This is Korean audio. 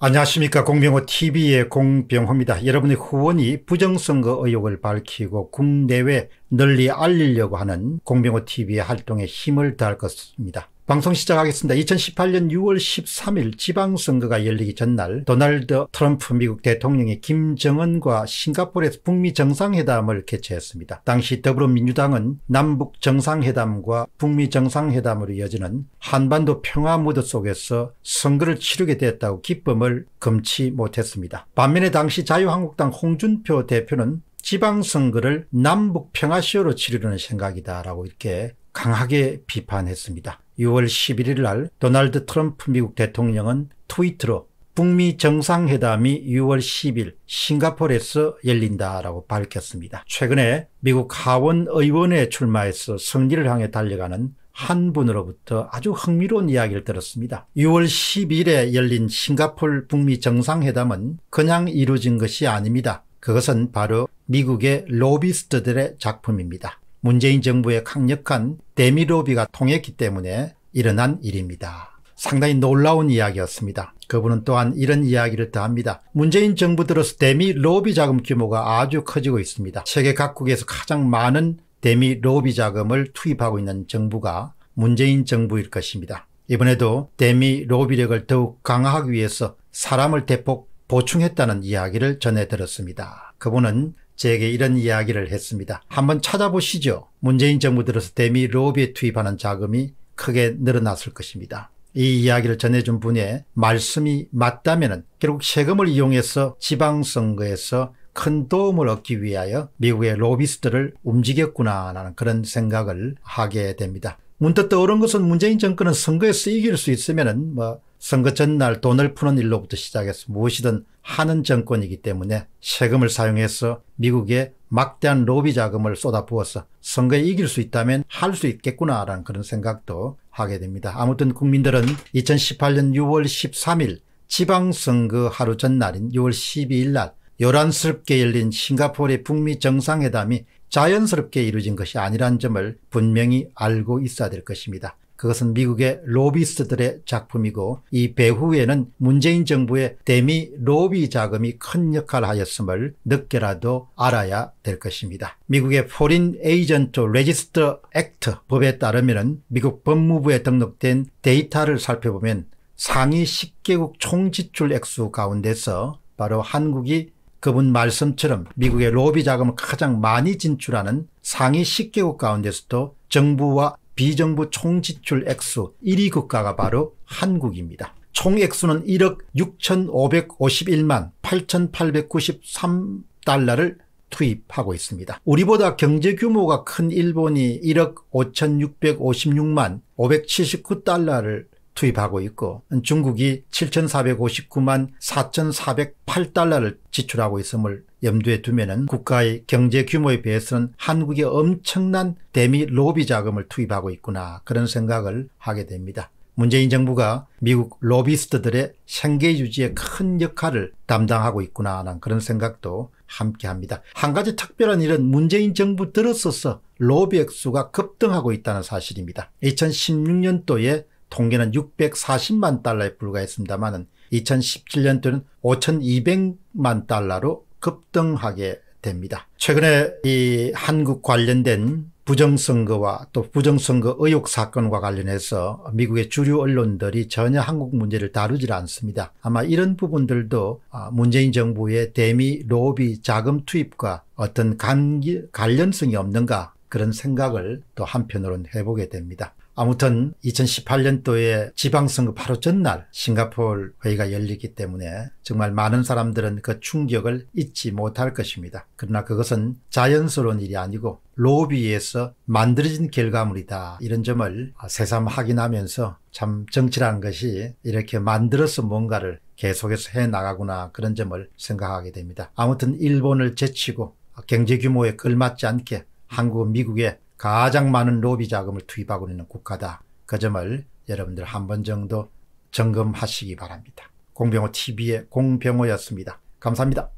안녕하십니까 공병호 TV의 공병호입니다. 여러분의 후원이 부정선거 의혹을 밝히고 국내외 널리 알리려고 하는 공병호 TV의 활동에 힘을 다할 것입니다. 방송 시작하겠습니다. 2018년 6월 13일 지방선거가 열리기 전날 도널드 트럼프 미국 대통령이 김정은과 싱가포르에서 북미 정상회담을 개최했습니다. 당시 더불어민주당은 남북 정상회담과 북미 정상회담으로 이어지는 한반도 평화 무드 속에서 선거를 치르게 됐다고 기쁨을 금치 못했습니다. 반면에 당시 자유한국당 홍준표 대표는 지방선거를 남북평화쇼로 치르려는 생각이다라고 이렇게 강하게 비판했습니다. 6월 11일 날 도널드 트럼프 미국 대통령은 트위터로 북미 정상회담이 6월 10일 싱가포르에서 열린다라고 밝혔습니다. 최근에 미국 하원 의원에 출마해서 승리를 향해 달려가는 한 분으로부터 아주 흥미로운 이야기를 들었습니다. 6월 10일에 열린 싱가폴 북미 정상회담은 그냥 이루어진 것이 아닙니다. 그것은 바로 미국의 로비스트들의 작품입니다. 문재인 정부의 강력한 대미 로비가 통했기 때문에 일어난 일입니다. 상당히 놀라운 이야기였습니다. 그분은 또한 이런 이야기를 더합니다. 문재인 정부 들어서 대미 로비 자금 규모가 아주 커지고 있습니다. 세계 각국에서 가장 많은 대미 로비 자금을 투입하고 있는 정부가 문재인 정부일 것입니다. 이번에도 대미 로비력을 더욱 강화하기 위해서 사람을 대폭 보충했다는 이야기를 전해 들었습니다. 그분은 제게 이런 이야기를 했습니다. 한번 찾아보시죠. 문재인 정부 들어서 대미 로비에 투입하는 자금이 크게 늘어났을 것입니다. 이 이야기를 전해준 분의 말씀이 맞다면 결국 세금을 이용해서 지방선거에서 큰 도움을 얻기 위하여 미국의 로비스트를 움직였구나라는 그런 생각을 하게 됩니다. 문득 떠오른 것은 문재인 정권은 선거에서 이길 수 있으면은 뭐 선거 전날 돈을 푸는 일로부터 시작해서 무엇이든 하는 정권이기 때문에 세금을 사용해서 미국의 막대한 로비 자금을 쏟아부어서 선거에 이길 수 있다면 할 수 있겠구나라는 그런 생각도 하게 됩니다. 아무튼 국민들은 2018년 6월 13일 지방선거 하루 전날인 6월 12일 날 요란스럽게 열린 싱가포르의 북미 정상회담이 자연스럽게 이루어진 것이 아니란 점을 분명히 알고 있어야 될 것입니다. 그것은 미국의 로비스트들의 작품이고 이 배후에는 문재인 정부의 대미 로비 자금이 큰 역할을 하였음을 늦게라도 알아야 될 것입니다. 미국의 포린 에이전트 레지스터 액트 법에 따르면 미국 법무부에 등록된 데이터를 살펴보면 상위 10개국 총지출 액수 가운데서 바로 한국이 그분 말씀처럼 미국의 로비 자금을 가장 많이 진출하는 상위 10개국 가운데서도 정부와 비정부 총지출 액수 1위 국가가 바로 한국입니다. 총액수는 1억 6,551만 8,893달러를 투입하고 있습니다. 우리보다 경제 규모가 큰 일본이 1억 5,656만 579달러를 투입하고 있고 중국이 7,459만 4,408달러를 지출하고 있음을 염두에 두면 국가의 경제 규모에 비해서는 한국이 엄청난 대미 로비 자금을 투입하고 있구나 그런 생각을 하게 됩니다. 문재인 정부가 미국 로비스트들의 생계 유지에 큰 역할을 담당하고 있구나 하는 그런 생각도 함께 합니다. 한 가지 특별한 일은 문재인 정부 들어서서 로비 액수가 급등하고 있다는 사실입니다. 2016년도에 통계는 640만 달러에 불과했습니다만 2017년도는 에 5,200만 달러로 급등하게 됩니다. 최근에 이 한국 관련된 부정선거와 또 부정선거 의혹 사건과 관련해서 미국의 주류 언론들이 전혀 한국 문제를 다루질 않습니다. 아마 이런 부분들도 아, 문재인 정부의 대미 로비 자금 투입과 어떤 관련성이 없는가 그런 생각을 또 한편으로는 해보게 됩니다. 아무튼 2018년도에 지방선거 바로 전날 싱가포르 회의가 열리기 때문에 정말 많은 사람들은 그 충격을 잊지 못할 것입니다. 그러나 그것은 자연스러운 일이 아니고 로비에서 만들어진 결과물이다. 이런 점을 새삼 확인하면서 참 정치라는 것이 이렇게 만들어서 뭔가를 계속해서 해 나가구나 그런 점을 생각하게 됩니다. 아무튼 일본을 제치고 경제 규모에 걸맞지 않게 한국, 미국의 가장 많은 로비 자금을 투입하고 있는 국가다. 그 점을 여러분들 한 번 정도 점검하시기 바랍니다. 공병호 TV의 공병호였습니다. 감사합니다.